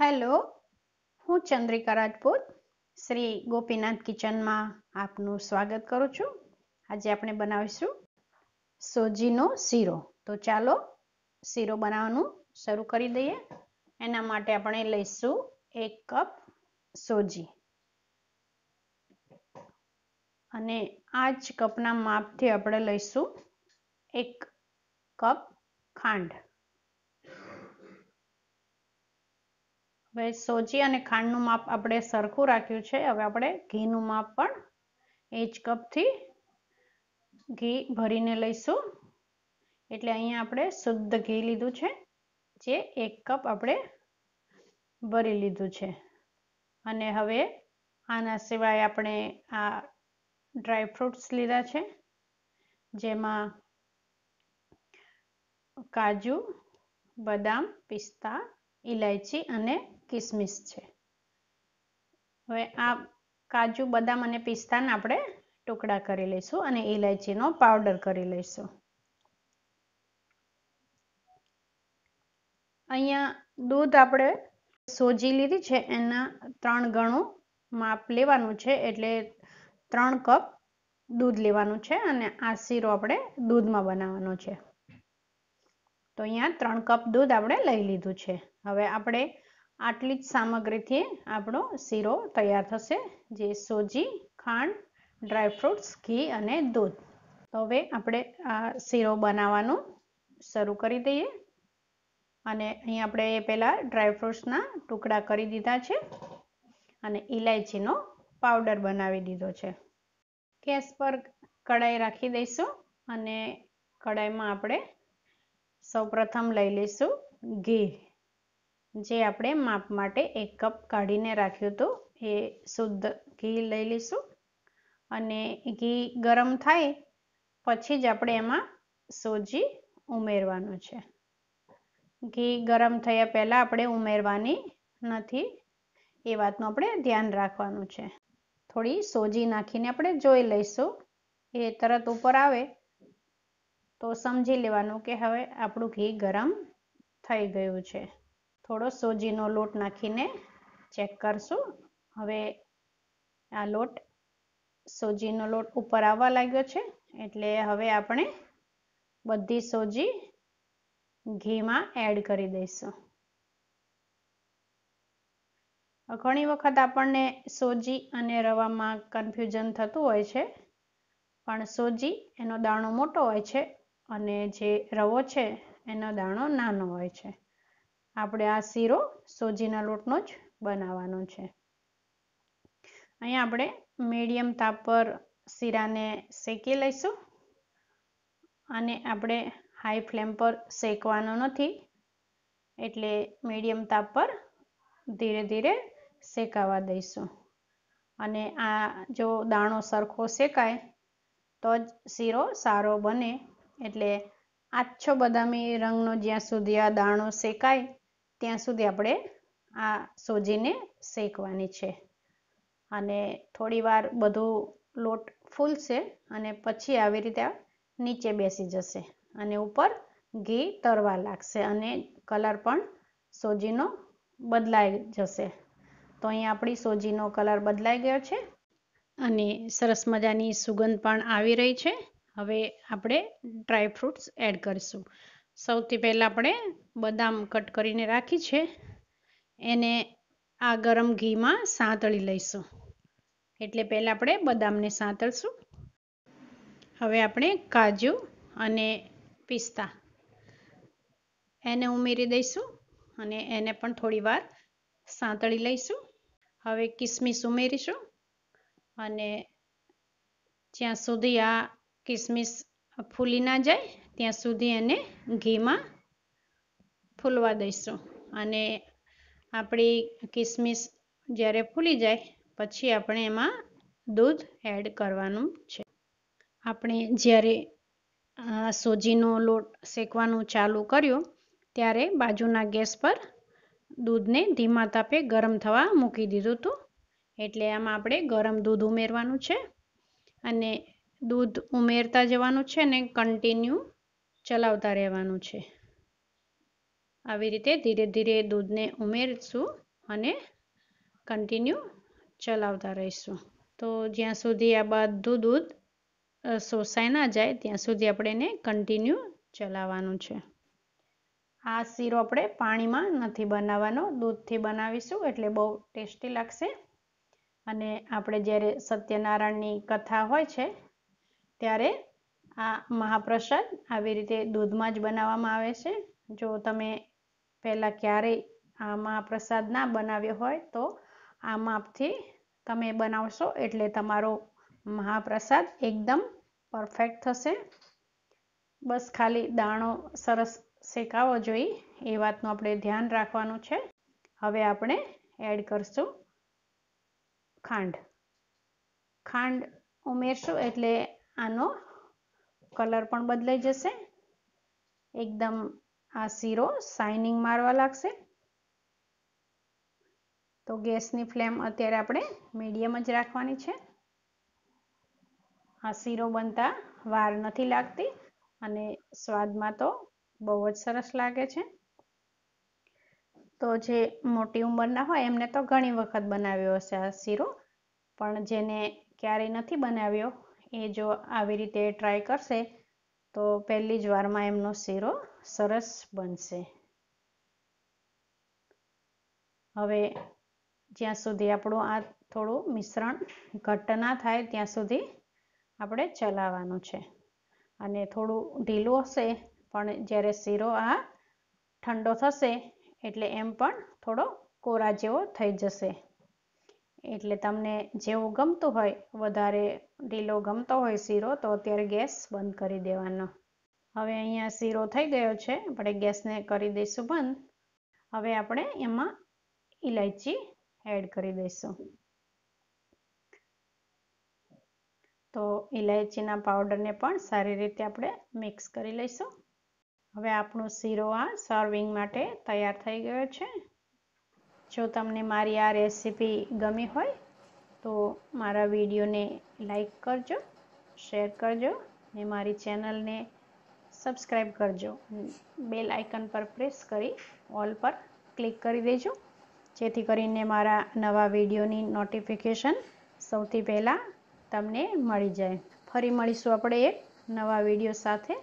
hello હું ચંદ્રિકા રાજપૂત શ્રી ગોપીનાથ કિચનમાં આપનું સ્વાગત કરું છું આજે આપણે બનાવીશું સોજીનો શીરો તો ચાલો શીરો બનાવવાનું શરૂ કરી દઈએ એના માટે આપણે લઈશું એક કપ સોજી અને આ જ કપના માપથી આપણે લઈશું એક કપ ખાંડ હવે સોજી અને ખાંડનું માપ આપણે સરખું રાખ્યું છે હવે આપણે ઘીનું માપ પણ એ જ કપથી ઘી ભરીને લઈશું એટલે અહીંયા આપણે શુદ્ધ ઘી લીધું છે જે એક કપ આપણે ભરી લીધું છે અને હવે આના સિવાય આપણે આ ડ્રાય ફ્રૂટ્સ લીધા છે જેમાં કાજુ બદામ પિસ્તા ઇલાયચી અને કિસમિસ છે હવે આ કાજુ બદામ અને પિસ્તાના આપણે ટુકડા કરી લઈશું અને ઇલાયચીનો પાવડર કરી લઈશું અહીંયા દૂધ આપણે સોજી લીધી છે એના ત્રણ ગણું માપ લેવાનું છે એટલે ત્રણ કપ દૂધ લેવાનું છે અને આ શીરો આપણે દૂધમાં બનાવવાનો છે તો અહીંયા ત્રણ કપ દૂધ આપણે લઈ લીધું છે હવે આપણે આટલી જ સામગ્રીથી આપણો શીરો તૈયાર થશે જે સોજી ખાંડ ડ્રાયફ્રૂટ્સ ઘી અને દૂધ તો હવે આપણે આ શીરો બનાવવાનું શરૂ કરી દઈએ અને અહીં આપણે પહેલાં ડ્રાયફ્રૂટ્સના ટુકડા કરી દીધા છે અને ઇલાયચીનો પાવડર બનાવી દીધો છે ગેસ પર કડાઈ રાખી દઈશું અને કડાઈમાં આપણે સૌ પ્રથમ લઈ લઈશું ઘી જે આપણે માપ માટે એક કપ કાઢીને રાખ્યું હતું એ શુદ્ધ ઘી લઈ લઈશું અને ઘી ગરમ થાય પછી જ આપણે એમાં સોજી ઉમેરવાનું છે ઘી ગરમ થયા પહેલાં આપણે ઉમેરવાની નથી એ વાતનું આપણે ધ્યાન રાખવાનું છે થોડી સોજી નાખીને આપણે જોઈ લઈશું એ તરત ઉપર આવે તો સમજી લેવાનું કે હવે આપણું ઘી ગરમ થઈ ગયું છે થોડો સોજીનો લોટ નાખીને ચેક કરશું હવે આ લોટ સોજીનો લોટ ઉપર આવવા લાગ્યો છે એટલે હવે આપણે બધી સોજી ઘીમાં એડ કરી દઈશું ઘણી વખત આપણને સોજી અને રવામાં કન્ફ્યુઝન થતું હોય છે પણ સોજી એનો દાણો મોટો હોય છે અને જે રવો છે એનો દાણો નાનો હોય છે આપણે આ શીરો સોજીના લોટનો જ બનાવવાનો છે અહીંયા આપણે મીડિયમ તાપ પર શીરાને શેકી લઈશું અને આપણે હાઈ ફ્લેમ પર શેકવાનો નથી એટલે મીડિયમ તાપ પર ધીરે ધીરે શેકાવા દઈશું અને આ જો દાણો સરખો શેકાય તો જ શીરો સારો બને એટલે આછો બદામી રંગનો જ્યાં સુધી આ દાણો શેકાય ત્યાં સુધી આપણે આ સોજીને શેકવાની છે અને થોડી વાર બધો લોટ ફૂલશે અને પછી આવી રીતે નીચે બેસી જશે અને ઉપર ઘી તરવા લાગશે અને કલર પણ સોજીનો બદલાઈ જશે તો અહીંયા આપણી સોજીનો કલર બદલાઈ ગયો છે અને સરસ મજાની સુગંધ પણ આવી રહી છે હવે આપણે ડ્રાયફ્રૂટ્સ એડ કરીશું સૌથી પહેલાં આપણે બદામ કટ કરીને રાખી છે એને આ ગરમ ઘીમાં સાંતળી લઈશું એટલે પહેલાં આપણે બદામને સાંતળશું હવે આપણે કાજુ અને પિસ્તા એને ઉમેરી દઈશું અને એને પણ થોડી વાર સાંતળી લઈશું હવે કિસમિસ ઉમેરીશું અને જ્યાં સુધી આ કિસમિસ ફૂલી ના જાય ત્યાં સુધી એને ઘીમાં ફૂલવા દઈશું અને આપણી કિસમિસ જ્યારે ફૂલી જાય પછી આપણે એમાં દૂધ એડ કરવાનું છે આપણે જ્યારે સોજીનો લોટ શેકવાનું ચાલુ કર્યું ત્યારે બાજુના ગેસ પર દૂધને ધીમા તાપે ગરમ થવા મૂકી દીધું હતું એટલે આમાં આપણે ગરમ દૂધ ઉમેરવાનું છે અને દૂધ ઉમેરતા જવાનું છે ને કન્ટિન્યુ ચલાવતા રહેવાનું છે આવી રીતે ધીરે ધીરે દૂધને ઉમેરશું અને કન્ટિન્યુ ચલાવતા રહીશું તો જ્યાં સુધી આ બધું દૂધ શોષાઈ ના જાય ત્યાં સુધી આપણે એને કન્ટિન્યુ ચલાવવાનું છે આ શીરો આપણે પાણીમાં નથી બનાવવાનો દૂધથી બનાવીશું એટલે બહુ ટેસ્ટી લાગશે અને આપણે જ્યારે સત્યનારાયણની કથા હોય છે ત્યારે આ મહાપ્રસાદ આવી રીતે દૂધમાં જ બનાવવામાં આવે છે જો તમે પહેલાં ક્યારેય આ મહાપ્રસાદ ના બનાવ્યો હોય તો આ માપથી તમે બનાવશો એટલે તમારો મહાપ્રસાદ એકદમ પરફેક્ટ થશે બસ ખાલી દાણો સરસ શેકાવો જોઈએ એ વાતનું આપણે ધ્યાન રાખવાનું છે હવે આપણે એડ કરશું ખાંડ ખાંડ ઉમેરશું એટલે આનો કલર પણ બદલાઈ જશે એકદમ આ શીરો શાઇનિંગ મારવા લાગશે તો ગેસની ફ્લેમ અત્યારે આપણે મીડિયમ જ રાખવાની છે આ શીરો બનતા વાર નથી લાગતી અને સ્વાદમાં તો બહુ જ સરસ લાગે છે તો જે મોટી ઉંમરના હોય એમને તો ઘણી વખત બનાવ્યો હશે આ શીરો પણ જેને ક્યારેય નથી બનાવ્યો એ જો આવી રીતે ટ્રાય કરશે તો પહેલી જ વારમાં એમનો શીરો સરસ બનશે હવે જ્યાં સુધી આપણું આ થોડું મિશ્રણ ઘટ્ટ ના થાય ત્યાં સુધી આપણે ચલાવવાનું છે અને થોડું ઢીલું હશે પણ જ્યારે શીરો આ ઠંડો થશે એટલે એમ પણ થોડો કોરા જેવો થઈ જશે એટલે તમને જેવું ગમતું હોય વધારે ઢીલો ગમતો હોય શીરો તો અત્યારે ગેસ બંધ કરી દેવાનો હવે અહીંયા શીરો થઈ ગયો છે આપણે ગેસને કરી દઈશું બંધ હવે આપણે એમાં ઇલાયચી એડ કરી દઈશું તો ઇલાયચીના પાવડરને પણ સારી રીતે આપણે મિક્સ કરી લઈશું હવે આપણો શીરો આ સર્વિંગ માટે તૈયાર થઈ ગયો છે જો તમને મારી આ રેસીપી ગમી હોય તો મારા વિડીયોને લાઈક કરજો શેર કરજો ને મારી ચેનલને સબસ્ક્રાઈબ કરજો બેલ આઇકન પર પ્રેસ કરી ઓલ પર ક્લિક કરી દેજો જેથી કરીને મારા નવા વિડીયોની નોટિફિકેશન સૌથી પહેલાં તમને મળી જાય ફરી મળીશું આપણે એક નવા વિડીયો સાથે